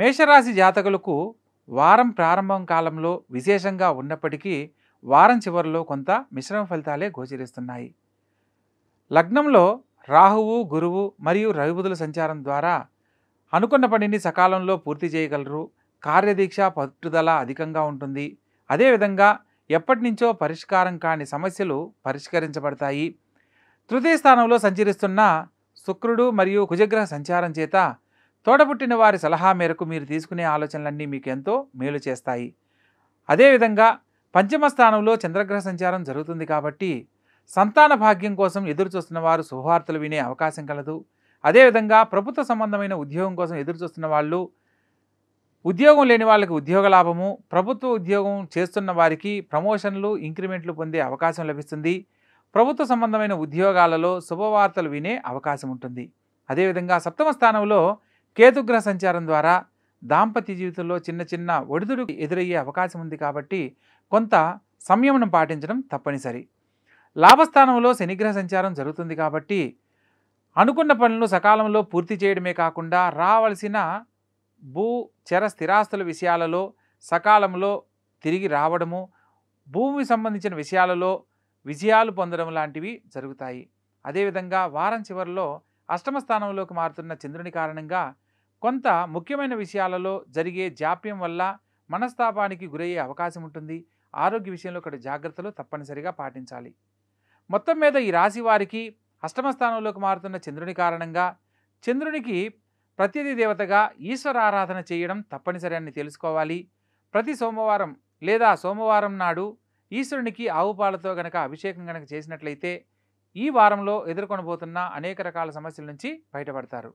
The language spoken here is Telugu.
మేషరాశి జాతకులకు వారం ప్రారంభం కాలంలో విశేషంగా ఉన్నప్పటికీ వారం చివరిలో కొంత మిశ్రమ ఫలితాలే గోచరిస్తున్నాయి లగ్నంలో రాహువు గురువు మరియు రవిబుధుల సంచారం ద్వారా అనుకున్న పనిని సకాలంలో పూర్తి చేయగలరు కార్యదీక్ష పట్టుదల అధికంగా ఉంటుంది అదేవిధంగా ఎప్పటి నుంచో పరిష్కారం కాని సమస్యలు పరిష్కరించబడతాయి తృతీయ స్థానంలో సంచరిస్తున్న శుక్రుడు మరియు కుజగ్రహ సంచారం చేత తోడబుట్టిన వారి సలహా మేరకు మీరు తీసుకునే ఆలోచనలన్నీ మీకు ఎంతో మేలు చేస్తాయి అదేవిధంగా పంచమ స్థానంలో చంద్రగ్రహ సంచారం జరుగుతుంది కాబట్టి సంతాన భాగ్యం కోసం చూస్తున్న వారు శుభవార్తలు వినే అవకాశం కలదు అదేవిధంగా ప్రభుత్వ సంబంధమైన ఉద్యోగం కోసం ఎదురు చూస్తున్న వాళ్ళు ఉద్యోగం లేని వాళ్ళకి ఉద్యోగ లాభము ప్రభుత్వ ఉద్యోగం చేస్తున్న వారికి ప్రమోషన్లు ఇంక్రిమెంట్లు పొందే అవకాశం లభిస్తుంది ప్రభుత్వ సంబంధమైన ఉద్యోగాలలో శుభవార్తలు వినే అవకాశం ఉంటుంది అదేవిధంగా సప్తమ స్థానంలో కేతుగ్రహ సంచారం ద్వారా దాంపత్య జీవితంలో చిన్న చిన్న ఒడిదుడు ఎదురయ్యే అవకాశం ఉంది కాబట్టి కొంత సంయమనం పాటించడం తప్పనిసరి లాభస్థానంలో శనిగ్రహ సంచారం జరుగుతుంది కాబట్టి అనుకున్న పనులు సకాలంలో పూర్తి చేయడమే కాకుండా రావలసిన భూ చర స్థిరాస్తుల విషయాలలో సకాలంలో తిరిగి రావడము భూమి సంబంధించిన విషయాలలో విజయాలు పొందడం లాంటివి జరుగుతాయి అదేవిధంగా వారం చివరిలో అష్టమ స్థానంలోకి మారుతున్న చంద్రుని కారణంగా కొంత ముఖ్యమైన విషయాలలో జరిగే జాప్యం వల్ల మనస్తాపానికి గురయ్యే అవకాశం ఉంటుంది ఆరోగ్య విషయంలో ఇక్కడ జాగ్రత్తలు తప్పనిసరిగా పాటించాలి మొత్తం మీద ఈ రాశి వారికి అష్టమ స్థానంలోకి మారుతున్న చంద్రుని కారణంగా చంద్రునికి ప్రతిది దేవతగా ఈశ్వర ఆరాధన చేయడం తప్పనిసరి అని తెలుసుకోవాలి ప్రతి సోమవారం లేదా సోమవారం నాడు ఈశ్వరునికి ఆవు పాలతో గనక అభిషేకం గనక చేసినట్లయితే ఈ వారంలో ఎదుర్కొనబోతున్న అనేక రకాల సమస్యల నుంచి బయటపడతారు